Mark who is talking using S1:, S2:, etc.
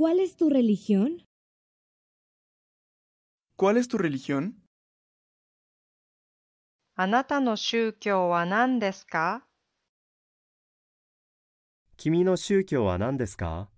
S1: ¿Cuál es tu religión?
S2: ¿Cuál es tu religión?
S1: あなたの宗教は何ですか
S3: 君の宗教は何ですか